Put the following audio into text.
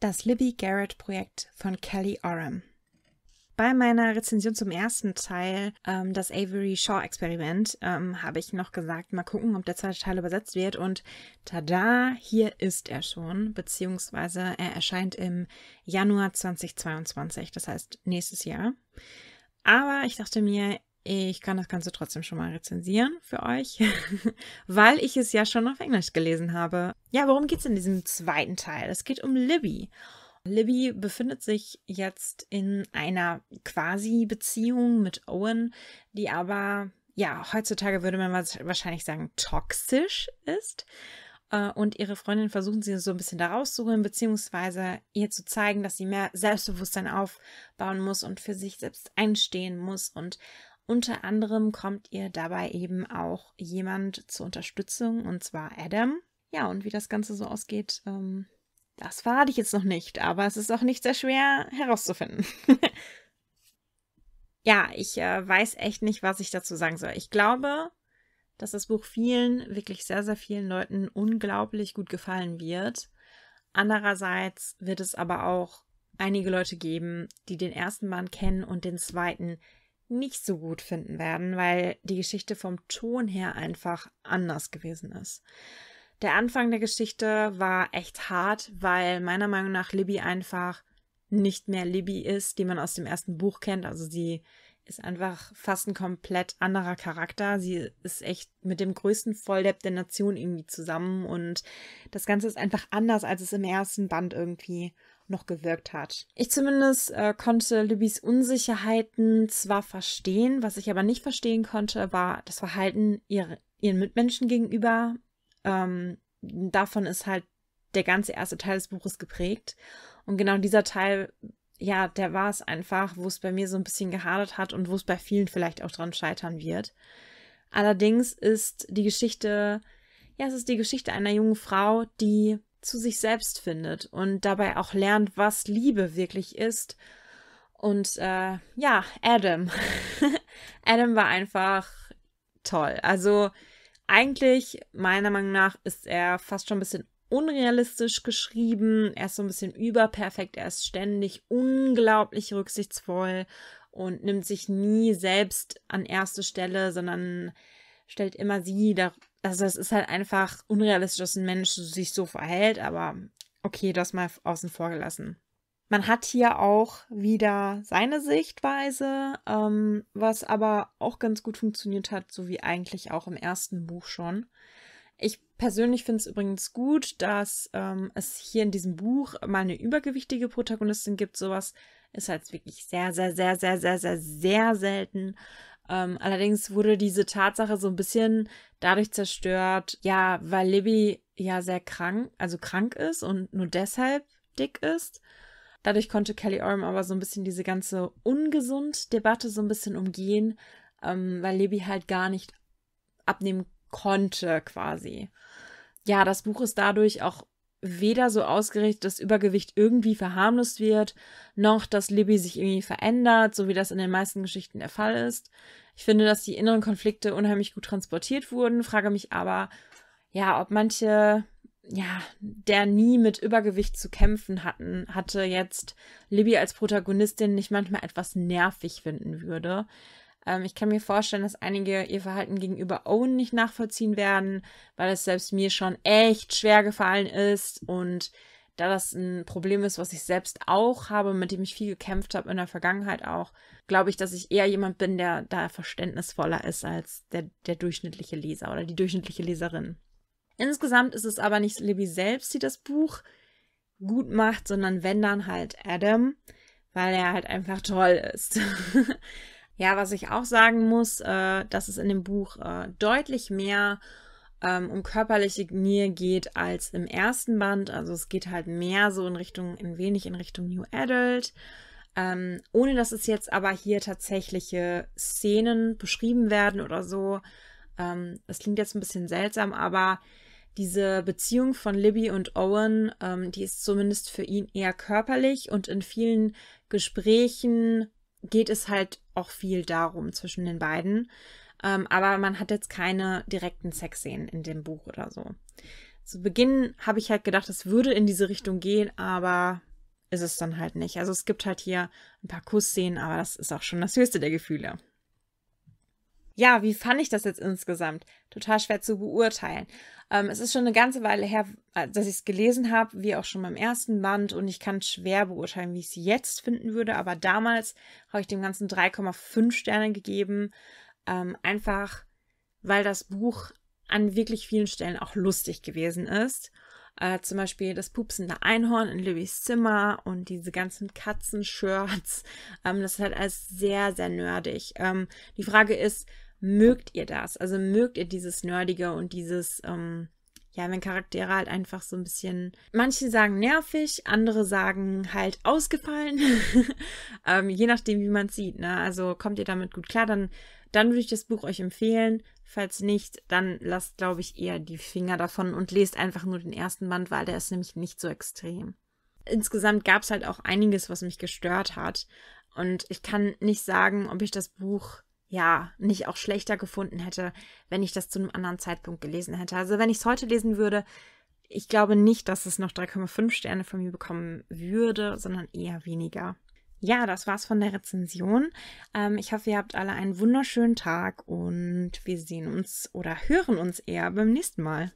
Das Libby Garrett Projekt von Kelly Oram. Bei meiner Rezension zum ersten Teil, ähm, das Avery Shaw Experiment, ähm, habe ich noch gesagt, mal gucken, ob der zweite Teil übersetzt wird. Und tada, hier ist er schon, beziehungsweise er erscheint im Januar 2022, das heißt nächstes Jahr. Aber ich dachte mir, ich kann das Ganze trotzdem schon mal rezensieren für euch, weil ich es ja schon auf Englisch gelesen habe. Ja, worum geht es in diesem zweiten Teil? Es geht um Libby. Libby befindet sich jetzt in einer quasi Beziehung mit Owen, die aber, ja, heutzutage würde man wahrscheinlich sagen, toxisch ist. Äh, und ihre Freundin versuchen sie so ein bisschen da rauszuholen, beziehungsweise ihr zu zeigen, dass sie mehr Selbstbewusstsein aufbauen muss und für sich selbst einstehen muss und unter anderem kommt ihr dabei eben auch jemand zur Unterstützung, und zwar Adam. Ja, und wie das Ganze so ausgeht, ähm, das verrate ich jetzt noch nicht, aber es ist auch nicht sehr schwer herauszufinden. ja, ich äh, weiß echt nicht, was ich dazu sagen soll. Ich glaube, dass das Buch vielen, wirklich sehr, sehr vielen Leuten unglaublich gut gefallen wird. Andererseits wird es aber auch einige Leute geben, die den ersten Band kennen und den zweiten nicht nicht so gut finden werden, weil die Geschichte vom Ton her einfach anders gewesen ist. Der Anfang der Geschichte war echt hart, weil meiner Meinung nach Libby einfach nicht mehr Libby ist, die man aus dem ersten Buch kennt. Also sie ist einfach fast ein komplett anderer Charakter. Sie ist echt mit dem größten Volldepp der Nation irgendwie zusammen und das Ganze ist einfach anders, als es im ersten Band irgendwie noch gewirkt hat. Ich zumindest äh, konnte Libby's Unsicherheiten zwar verstehen, was ich aber nicht verstehen konnte, war das Verhalten ihre, ihren Mitmenschen gegenüber. Ähm, davon ist halt der ganze erste Teil des Buches geprägt. Und genau dieser Teil, ja, der war es einfach, wo es bei mir so ein bisschen gehadert hat und wo es bei vielen vielleicht auch dran scheitern wird. Allerdings ist die Geschichte, ja, es ist die Geschichte einer jungen Frau, die zu sich selbst findet und dabei auch lernt, was Liebe wirklich ist. Und äh, ja, Adam. Adam war einfach toll. Also eigentlich, meiner Meinung nach, ist er fast schon ein bisschen unrealistisch geschrieben. Er ist so ein bisschen überperfekt. Er ist ständig unglaublich rücksichtsvoll und nimmt sich nie selbst an erste Stelle, sondern stellt immer sie da also es ist halt einfach unrealistisch, dass ein Mensch sich so verhält, aber okay, das mal außen vor gelassen. Man hat hier auch wieder seine Sichtweise, ähm, was aber auch ganz gut funktioniert hat, so wie eigentlich auch im ersten Buch schon. Ich persönlich finde es übrigens gut, dass ähm, es hier in diesem Buch mal eine übergewichtige Protagonistin gibt. Sowas ist halt wirklich sehr, sehr, sehr, sehr, sehr, sehr, sehr selten. Ähm, allerdings wurde diese Tatsache so ein bisschen dadurch zerstört, ja, weil Libby ja sehr krank, also krank ist und nur deshalb dick ist. Dadurch konnte Kelly Oram aber so ein bisschen diese ganze ungesund Debatte so ein bisschen umgehen, ähm, weil Libby halt gar nicht abnehmen konnte quasi. Ja, das Buch ist dadurch auch weder so ausgerichtet, dass Übergewicht irgendwie verharmlost wird, noch dass Libby sich irgendwie verändert, so wie das in den meisten Geschichten der Fall ist. Ich finde, dass die inneren Konflikte unheimlich gut transportiert wurden, frage mich aber, ja, ob manche, ja, der nie mit Übergewicht zu kämpfen hatten, hatte jetzt Libby als Protagonistin nicht manchmal etwas nervig finden würde. Ähm, ich kann mir vorstellen, dass einige ihr Verhalten gegenüber Owen nicht nachvollziehen werden, weil es selbst mir schon echt schwer gefallen ist und da das ein Problem ist, was ich selbst auch habe, mit dem ich viel gekämpft habe in der Vergangenheit auch, glaube ich, dass ich eher jemand bin, der da verständnisvoller ist als der, der durchschnittliche Leser oder die durchschnittliche Leserin. Insgesamt ist es aber nicht Libby selbst, die das Buch gut macht, sondern wenn dann halt Adam, weil er halt einfach toll ist. Ja, was ich auch sagen muss, äh, dass es in dem Buch äh, deutlich mehr ähm, um körperliche Nähe geht als im ersten Band. Also es geht halt mehr so in Richtung, ein wenig in Richtung New Adult. Ähm, ohne dass es jetzt aber hier tatsächliche Szenen beschrieben werden oder so. Ähm, das klingt jetzt ein bisschen seltsam, aber diese Beziehung von Libby und Owen, ähm, die ist zumindest für ihn eher körperlich und in vielen Gesprächen geht es halt auch viel darum zwischen den beiden. Ähm, aber man hat jetzt keine direkten Sexszenen in dem Buch oder so. Zu Beginn habe ich halt gedacht, es würde in diese Richtung gehen, aber ist es dann halt nicht. Also es gibt halt hier ein paar Kussszenen, aber das ist auch schon das höchste der Gefühle ja, wie fand ich das jetzt insgesamt? Total schwer zu beurteilen. Ähm, es ist schon eine ganze Weile her, äh, dass ich es gelesen habe, wie auch schon beim ersten Band, und ich kann schwer beurteilen, wie ich es jetzt finden würde, aber damals habe ich dem Ganzen 3,5 Sterne gegeben, ähm, einfach weil das Buch an wirklich vielen Stellen auch lustig gewesen ist. Äh, zum Beispiel das pupsende Einhorn in Libby's Zimmer und diese ganzen Katzenshirts. Ähm, das ist halt alles sehr, sehr nerdig. Ähm, die Frage ist, mögt ihr das? Also mögt ihr dieses Nerdige und dieses, ähm, ja, wenn Charaktere halt einfach so ein bisschen, manche sagen nervig, andere sagen halt ausgefallen, ähm, je nachdem, wie man es sieht. Ne? Also kommt ihr damit gut klar, dann, dann würde ich das Buch euch empfehlen. Falls nicht, dann lasst, glaube ich, eher die Finger davon und lest einfach nur den ersten Band, weil der ist nämlich nicht so extrem. Insgesamt gab es halt auch einiges, was mich gestört hat. Und ich kann nicht sagen, ob ich das Buch ja, nicht auch schlechter gefunden hätte, wenn ich das zu einem anderen Zeitpunkt gelesen hätte. Also wenn ich es heute lesen würde, ich glaube nicht, dass es noch 3,5 Sterne von mir bekommen würde, sondern eher weniger. Ja, das war's von der Rezension. Ähm, ich hoffe, ihr habt alle einen wunderschönen Tag und wir sehen uns oder hören uns eher beim nächsten Mal.